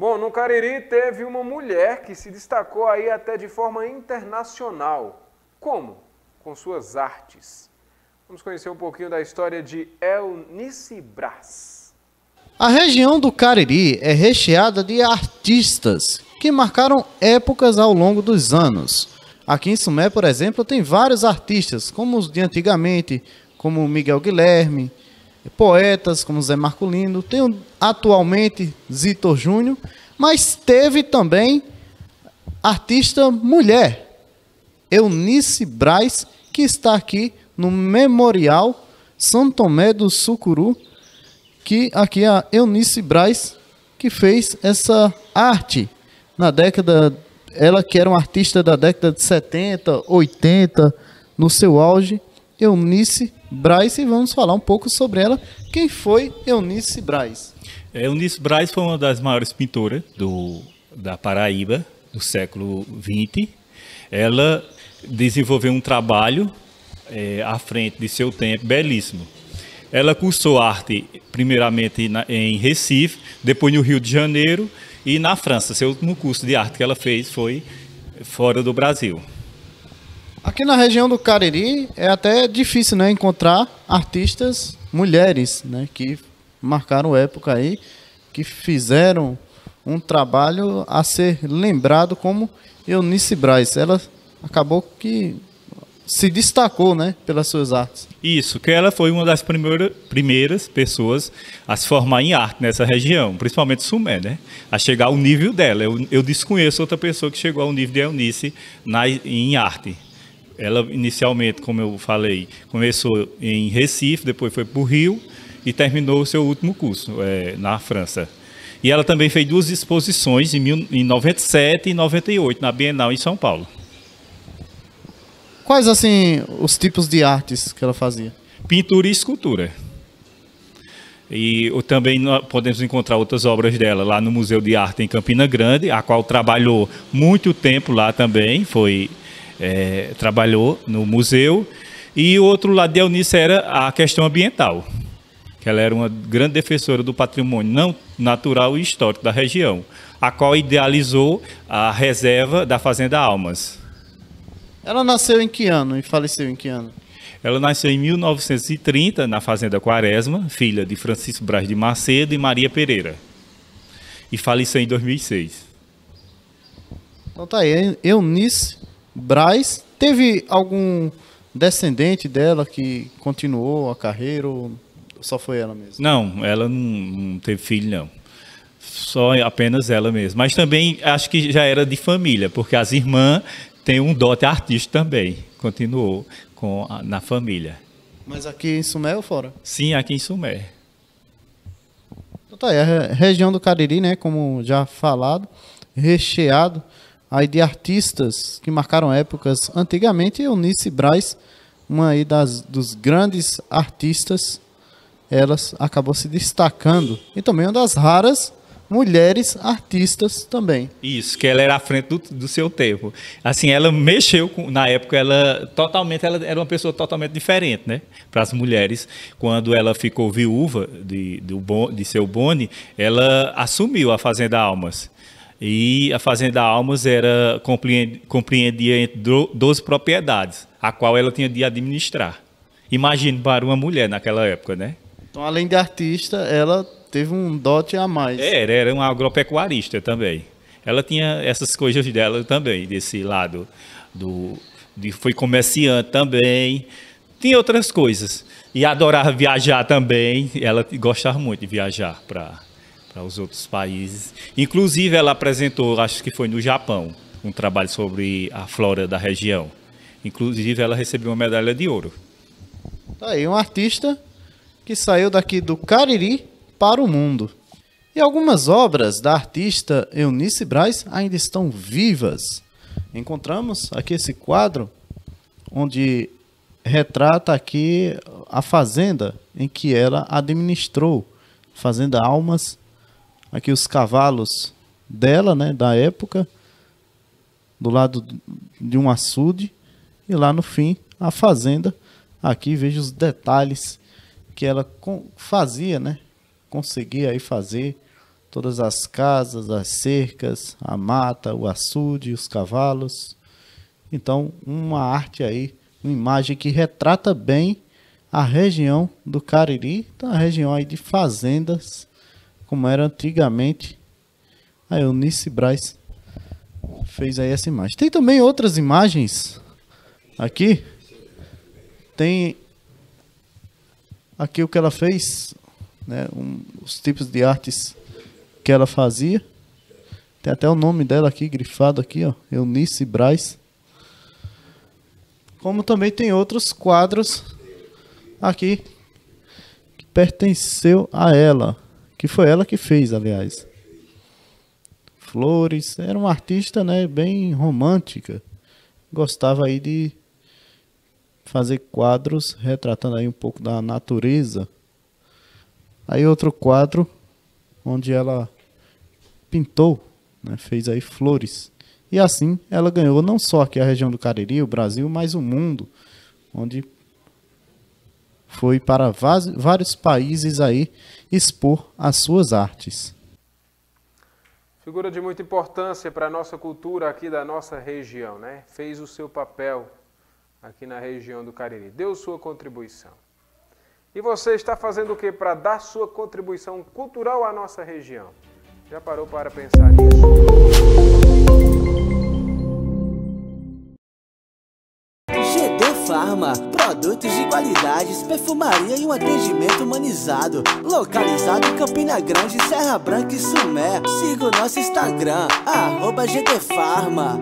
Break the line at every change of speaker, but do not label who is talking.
Bom, no Cariri teve uma mulher que se destacou aí até de forma internacional. Como? Com suas artes. Vamos conhecer um pouquinho da história
de Elnice Brás.
A região do Cariri é recheada de artistas que marcaram épocas ao longo dos anos. Aqui em Sumé, por exemplo, tem vários artistas, como os de antigamente, como Miguel Guilherme, poetas como Zé Marculino, tem atualmente Zitor Júnior, mas teve também artista mulher, Eunice Braz, que está aqui no Memorial São Tomé do Sucuru, que aqui é a Eunice Braz que fez essa arte na década ela que era uma artista da década de 70, 80, no seu auge, Eunice Braz e vamos falar um pouco sobre ela. Quem foi Eunice Braz?
É, Eunice Braz foi uma das maiores pintoras do, da Paraíba do século XX. Ela desenvolveu um trabalho é, à frente de seu tempo, belíssimo. Ela cursou arte primeiramente na, em Recife, depois no Rio de Janeiro e na França. Seu último curso de arte que ela fez foi fora do Brasil.
Aqui na região do Cariri é até difícil, né, encontrar artistas mulheres, né, que marcaram época aí, que fizeram um trabalho a ser lembrado como Eunice Braz. Ela
acabou que se destacou, né, pelas suas artes. Isso, que ela foi uma das primeira, primeiras pessoas a se formar em arte nessa região, principalmente Sumé, né, a chegar ao nível dela. Eu, eu desconheço outra pessoa que chegou ao nível de Eunice na, em arte ela inicialmente, como eu falei, começou em Recife, depois foi para o Rio e terminou o seu último curso é, na França. E ela também fez duas exposições em, mil, em 97 e 98 na Bienal em São Paulo.
Quais assim os tipos de artes que ela fazia?
Pintura e escultura. E também podemos encontrar outras obras dela lá no Museu de Arte em Campina Grande, a qual trabalhou muito tempo lá também, foi é, trabalhou no museu, e o outro lado de Eunice era a questão ambiental, que ela era uma grande defensora do patrimônio não natural e histórico da região, a qual idealizou a reserva da Fazenda Almas.
Ela nasceu em que ano e faleceu em que ano?
Ela nasceu em 1930 na Fazenda Quaresma, filha de Francisco Braz de Macedo e Maria Pereira. E faleceu em 2006.
Então tá aí, Eunice Braz, teve algum descendente dela que continuou a carreira ou só foi ela mesma?
Não, ela não, não teve filho, não. Só apenas ela mesma. Mas também acho que já era de família, porque as irmãs têm um dote artista também. Continuou com a, na família. Mas
aqui em Sumé ou fora?
Sim, aqui em Sumé.
Então tá aí, a região do Cariri, né, como já falado, recheado aí de artistas que marcaram épocas antigamente, Eunice Braz, uma aí das, dos grandes artistas, elas acabou se destacando. E também uma das raras mulheres artistas também.
Isso, que ela era à frente do, do seu tempo. Assim, ela mexeu com, na época, ela totalmente, ela era uma pessoa totalmente diferente, né? Para as mulheres, quando ela ficou viúva de, do, de seu Boni, ela assumiu a Fazenda Almas. E a Fazenda Almas era compreendia entre 12 propriedades, a qual ela tinha de administrar. Imagine para uma mulher naquela época, né?
Então, além de artista, ela teve um dote
a mais. É, era, era uma agropecuarista também. Ela tinha essas coisas dela também, desse lado do de, foi comerciante também. Tinha outras coisas. E adorava viajar também. Ela gostava muito de viajar para para os outros países. Inclusive, ela apresentou, acho que foi no Japão, um trabalho sobre a flora da região. Inclusive, ela recebeu uma medalha de ouro.
Tá aí, um artista que saiu daqui do Cariri para o mundo. E algumas obras da artista Eunice Braz ainda estão vivas. Encontramos aqui esse quadro onde retrata aqui a fazenda em que ela administrou, Fazenda Almas aqui os cavalos dela, né, da época, do lado de um açude, e lá no fim a fazenda. Aqui veja os detalhes que ela fazia, né? Conseguia aí fazer todas as casas, as cercas, a mata, o açude, os cavalos. Então, uma arte aí, uma imagem que retrata bem a região do Cariri, então a região aí de fazendas como era antigamente. A Eunice Braz fez aí essa imagem. Tem também outras imagens aqui. Tem aqui o que ela fez, né? Um, os tipos de artes que ela fazia. Tem até o nome dela aqui grifado aqui, ó, Eunice Braz. Como também tem outros quadros aqui que pertenceu a ela que foi ela que fez, aliás. Flores, era uma artista, né, bem romântica. Gostava aí de fazer quadros retratando aí um pouco da natureza. Aí outro quadro onde ela pintou, né, fez aí flores. E assim ela ganhou não só aqui a região do Cariri, o Brasil, mas o mundo, onde foi para vários países aí expor as suas artes. Figura de muita importância para a nossa cultura aqui da nossa região, né? Fez o seu papel aqui na região do Cariri, deu sua contribuição. E você está fazendo o que para dar sua contribuição cultural à nossa região? Já parou para pensar nisso?
Farma. Produtos de qualidades, perfumaria e um atendimento humanizado. Localizado em Campina Grande, Serra Branca e Sumé. Siga o nosso Instagram, arroba GT Farma.